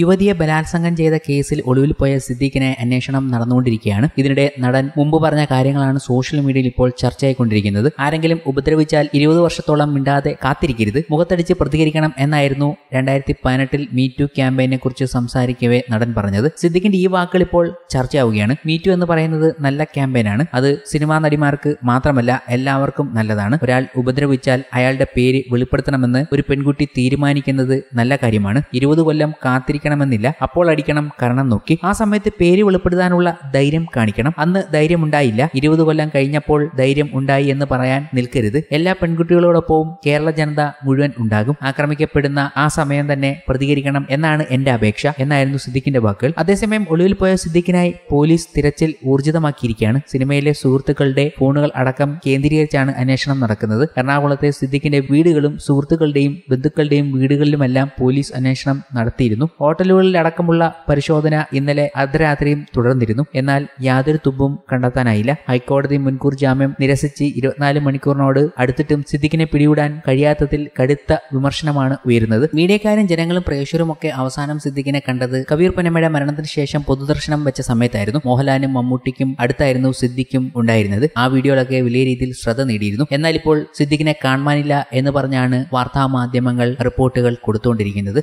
യുവതിയെ ബലാത്സംഗം ചെയ്ത കേസിൽ ഒളിവിൽ പോയ സിദ്ദീഖിനെ അന്വേഷണം നടന്നുകൊണ്ടിരിക്കുകയാണ് ഇതിനിടെ നടൻ മുമ്പ് പറഞ്ഞ കാര്യങ്ങളാണ് സോഷ്യൽ മീഡിയയിൽ ഇപ്പോൾ ചർച്ചയായിക്കൊണ്ടിരിക്കുന്നത് ആരെങ്കിലും ഉപദ്രവിച്ചാൽ ഇരുപത് വർഷത്തോളം മിണ്ടാതെ കാത്തിരിക്കരുത് മുഖത്തടിച്ച് പ്രതികരിക്കണം എന്നായിരുന്നു രണ്ടായിരത്തി പതിനെട്ടിൽ മീറ്റു ക്യാമ്പയിനെ കുറിച്ച് സംസാരിക്കവേ നടൻ പറഞ്ഞത് സിദ്ദീഖിന്റെ ഈ വാക്കുകൾ ഇപ്പോൾ ചർച്ചയാവുകയാണ് മീറ്റു എന്ന് പറയുന്നത് നല്ല ക്യാമ്പയിനാണ് അത് സിനിമാ നടിമാർക്ക് മാത്രമല്ല എല്ലാവർക്കും നല്ലതാണ് ഒരാൾ ഉപദ്രവിച്ചാൽ അയാളുടെ പേര് വെളിപ്പെടുത്തണമെന്ന് ഒരു പെൺകുട്ടി തീരുമാനിക്കുന്നത് നല്ല കാര്യമാണ് ഇരുപത് കൊല്ലം കാത്തിരിക്കും അടിക്കണമെന്നില്ല അപ്പോൾ അടിക്കണം കാരണം നോക്കി ആ സമയത്ത് പേര് വെളിപ്പെടുത്താനുള്ള ധൈര്യം കാണിക്കണം അന്ന് ധൈര്യം ഉണ്ടായില്ല ഇരുപത് കൊല്ലം കഴിഞ്ഞപ്പോൾ ധൈര്യം ഉണ്ടായി എന്ന് പറയാൻ നിൽക്കരുത് എല്ലാ പെൺകുട്ടികളോടൊപ്പവും കേരള ജനത മുഴുവൻ ഉണ്ടാകും ആക്രമിക്കപ്പെടുന്ന ആ സമയം തന്നെ പ്രതികരിക്കണം എന്നാണ് എന്റെ അപേക്ഷ എന്നായിരുന്നു സിദ്ദിഖിന്റെ വാക്കുകൾ അതേസമയം ഒളിവിൽ പോയ സിദ്ദിഖിനായി പോലീസ് തിരച്ചിൽ ഊർജിതമാക്കിയിരിക്കുകയാണ് സിനിമയിലെ സുഹൃത്തുക്കളുടെ ഫോണുകൾ അടക്കം കേന്ദ്രീകരിച്ചാണ് അന്വേഷണം നടക്കുന്നത് എറണാകുളത്തെ സിദ്ദിഖിന്റെ വീടുകളും സുഹൃത്തുക്കളുടെയും ബന്ധുക്കളുടെയും വീടുകളിലുമെല്ലാം പോലീസ് അന്വേഷണം നടത്തിയിരുന്നു ഹോട്ടലുകളിൽ അടക്കമുള്ള പരിശോധന ഇന്നലെ അർദ്ധരാത്രിയും തുടർന്നിരുന്നു എന്നാൽ യാതൊരു തുമ്പും കണ്ടെത്താനായില്ല ഹൈക്കോടതി മുൻകൂർ ജാമ്യം നിരസിച്ച് ഇരുപത്തിനാല് മണിക്കൂറിനോട് അടുത്തിട്ടും സിദ്ദിഖിനെ പിടികൂടാൻ കഴിയാത്തതിൽ കടുത്ത വിമർശനമാണ് ഉയരുന്നത് മീഡിയക്കാരും ജനങ്ങളും ഒക്കെ അവസാനം സിദ്ദിഖിനെ കണ്ടത് കബീർ പനമയുടെ മരണത്തിന് ശേഷം പൊതുദർശനം വെച്ച സമയത്തായിരുന്നു മോഹൻലാലും മമ്മൂട്ടിക്കും അടുത്തായിരുന്നു സിദ്ദിഖും ഉണ്ടായിരുന്നത് ആ വീഡിയോയിലൊക്കെ വലിയ രീതിയിൽ ശ്രദ്ധ നേടിയിരുന്നു എന്നാൽ ഇപ്പോൾ സിദ്ദിഖിനെ കാണാനില്ല എന്ന് പറഞ്ഞാണ് വാർത്താ മാധ്യമങ്ങൾ റിപ്പോർട്ടുകൾ കൊടുത്തുകൊണ്ടിരിക്കുന്നത്